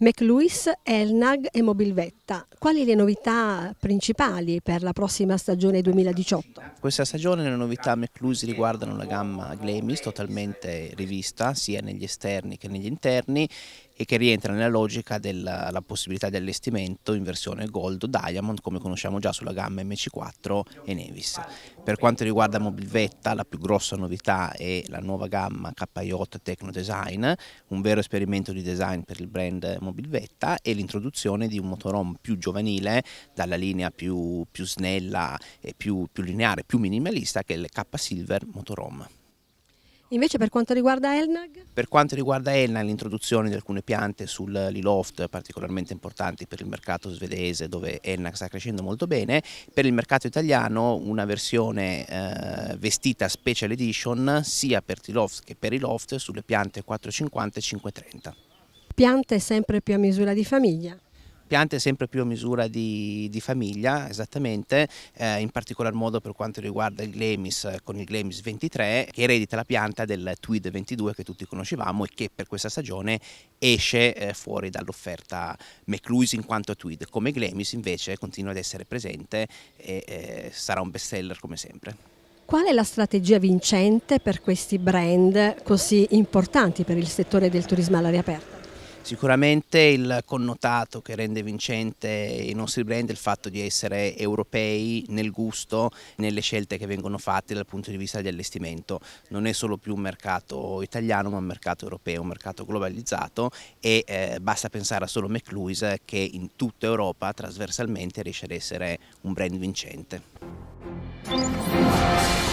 McLuis, Elnag e Mobilvetta. Quali le novità principali per la prossima stagione 2018? Questa stagione le novità McLuis riguardano la gamma Glamis totalmente rivista sia negli esterni che negli interni e che rientra nella logica della possibilità di allestimento in versione Gold o Diamond come conosciamo già sulla gamma MC4 e Nevis. Per quanto riguarda Mobilvetta la più grossa novità è la nuova gamma KJ Tecno Design, un vero esperimento di design per il brand Mobilvetta e l'introduzione di un motorom più giovanile dalla linea più, più snella e più, più lineare, più minimalista che è il K Silver Motorom. Invece per quanto riguarda Elnag? Per quanto riguarda Elnag l'introduzione di alcune piante sull'Iloft particolarmente importanti per il mercato svedese dove Elnag sta crescendo molto bene, per il mercato italiano una versione eh, vestita special edition sia per T-Loft che per Iloft sulle piante 450 e 530. Piante sempre più a misura di famiglia? piante sempre più a misura di, di famiglia, esattamente, eh, in particolar modo per quanto riguarda il Glemis eh, con il Glemis 23 che eredita la pianta del Tweed 22 che tutti conoscevamo e che per questa stagione esce eh, fuori dall'offerta McLuis in quanto Tweed, come Glemis invece continua ad essere presente e eh, sarà un best seller come sempre. Qual è la strategia vincente per questi brand così importanti per il settore del turismo all'aria aperta? Sicuramente il connotato che rende vincente i nostri brand è il fatto di essere europei nel gusto, nelle scelte che vengono fatte dal punto di vista di allestimento. Non è solo più un mercato italiano ma un mercato europeo, un mercato globalizzato e eh, basta pensare a solo McLuise che in tutta Europa trasversalmente riesce ad essere un brand vincente.